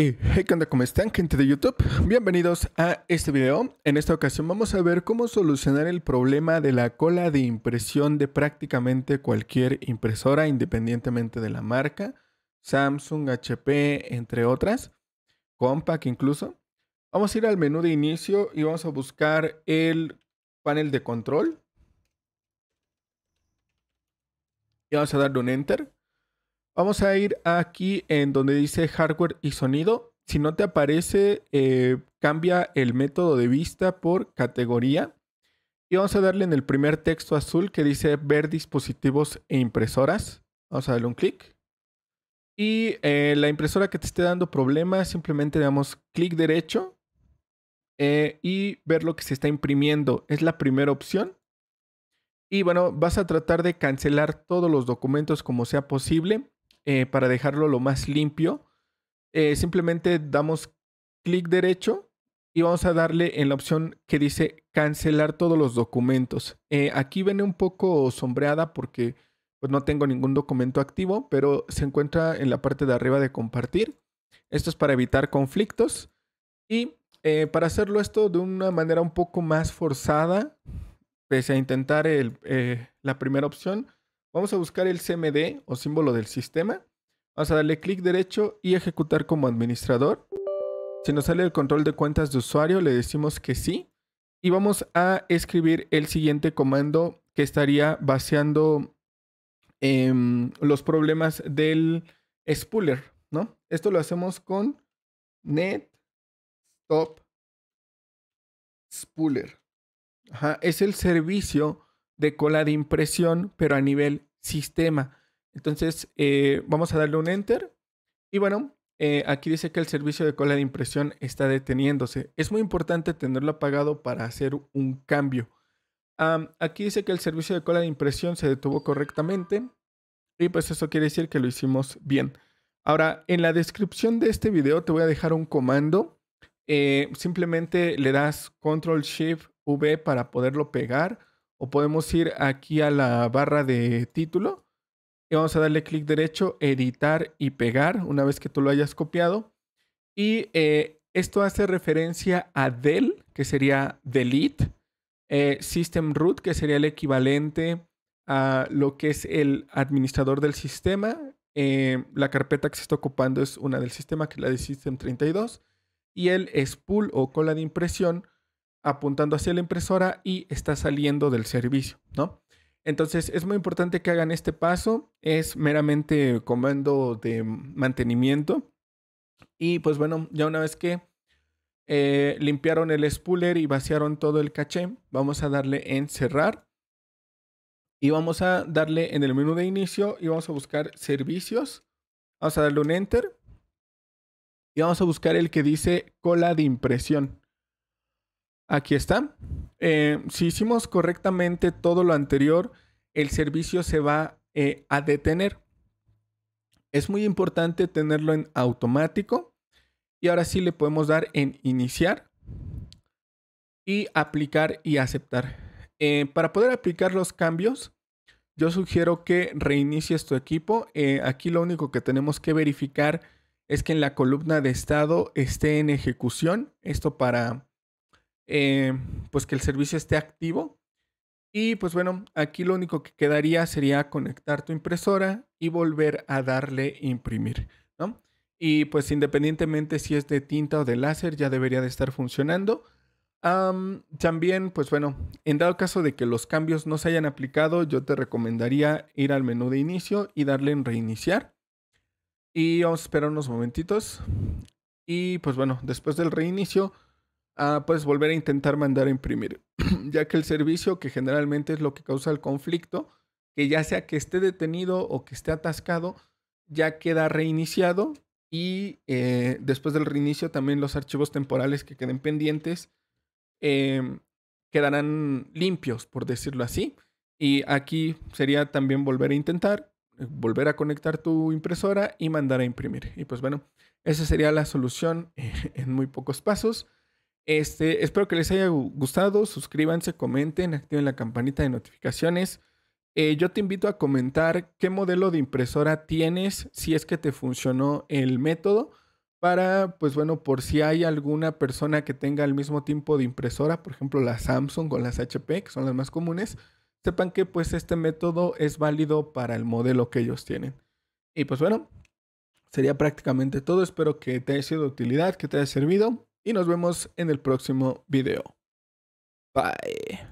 Hey, ¿Cómo están, gente de YouTube? Bienvenidos a este video. En esta ocasión vamos a ver cómo solucionar el problema de la cola de impresión de prácticamente cualquier impresora, independientemente de la marca. Samsung, HP, entre otras. Compaq incluso. Vamos a ir al menú de inicio y vamos a buscar el panel de control. Y vamos a darle un Enter. Vamos a ir aquí en donde dice hardware y sonido. Si no te aparece, eh, cambia el método de vista por categoría. Y vamos a darle en el primer texto azul que dice ver dispositivos e impresoras. Vamos a darle un clic. Y eh, la impresora que te esté dando problemas, simplemente damos clic derecho eh, y ver lo que se está imprimiendo. Es la primera opción. Y bueno, vas a tratar de cancelar todos los documentos como sea posible. Eh, para dejarlo lo más limpio, eh, simplemente damos clic derecho y vamos a darle en la opción que dice cancelar todos los documentos. Eh, aquí viene un poco sombreada porque pues, no tengo ningún documento activo, pero se encuentra en la parte de arriba de compartir. Esto es para evitar conflictos y para hacerlo esto de una manera un poco más forzada, pese a intentar la primera opción, Vamos a buscar el CMD o símbolo del sistema. Vamos a darle clic derecho y ejecutar como administrador. Si nos sale el control de cuentas de usuario, le decimos que sí. Y vamos a escribir el siguiente comando que estaría vaciando em, los problemas del spooler, ¿no? Esto lo hacemos con net stop spooler. es el servicio de cola de impresión, pero a nivel sistema. Entonces, eh, vamos a darle un enter. Y bueno, eh, aquí dice que el servicio de cola de impresión está deteniéndose. Es muy importante tenerlo apagado para hacer un cambio. aquí dice que el servicio de cola de impresión se detuvo correctamente. Y pues eso quiere decir que lo hicimos bien. Ahora, en la descripción de este video te voy a dejar un comando. Eh, simplemente le das Control Shift V para poderlo pegar o podemos ir aquí a la barra de título y vamos a darle clic derecho, editar y pegar una vez que tú lo hayas copiado. Y eh, esto hace referencia a del, que sería delete, eh, system root, que sería el equivalente a lo que es el administrador del sistema. Eh, la carpeta que se está ocupando es una del sistema, que es la de system32. Y el spool o cola de impresión, apuntando hacia la impresora y está saliendo del servicio, ¿no? Entonces es muy importante que hagan este paso, es meramente comando de mantenimiento. Y pues bueno, ya una vez que eh, limpiaron el spooler y vaciaron todo el caché, vamos a darle en cerrar. Y vamos a darle en el menú de inicio y vamos a buscar servicios. Vamos a darle un enter. Y vamos a buscar el que dice cola de impresión. Aquí está. Eh, si hicimos correctamente todo lo anterior, el servicio se va eh, a detener. Es muy importante tenerlo en automático. Y ahora sí le podemos dar en iniciar y aplicar y aceptar. Eh, para poder aplicar los cambios, yo sugiero que reinicies tu equipo. aquí lo único que tenemos que verificar es que en la columna de estado esté en ejecución. Esto para eh, pues que el servicio esté activo. Y pues bueno, aquí lo único que quedaría sería conectar tu impresora y volver a darle imprimir, Y pues independientemente si es de tinta o de láser, ya debería de estar funcionando. también, pues bueno, en dado caso de que los cambios no se hayan aplicado, yo te recomendaría ir al menú de inicio y darle en reiniciar. Y vamos a esperar unos momentitos. Y pues bueno, después del reinicio, pues volver a intentar mandar a imprimir, ya que el servicio, que generalmente es lo que causa el conflicto, que ya sea que esté detenido o que esté atascado, ya queda reiniciado y eh, después del reinicio también los archivos temporales que queden pendientes em, quedarán limpios, por decirlo así. Y aquí sería también volver a intentar, eh, volver a conectar tu impresora y mandar a imprimir. Y pues bueno, esa sería la solución en muy pocos pasos. Este, espero que les haya gustado. Suscríbanse, comenten, activen la campanita de notificaciones. Eh, yo te invito a comentar qué modelo de impresora tienes, si es que te funcionó el método, para, pues bueno, por si hay alguna persona que tenga el mismo tipo de impresora, por ejemplo, la Samsung o las HP, que son las más comunes, sepan que pues este método es válido para el modelo que ellos tienen. Y pues bueno, sería prácticamente todo. Espero que te haya sido de utilidad, que te haya servido y nos vemos en el próximo video. Bye.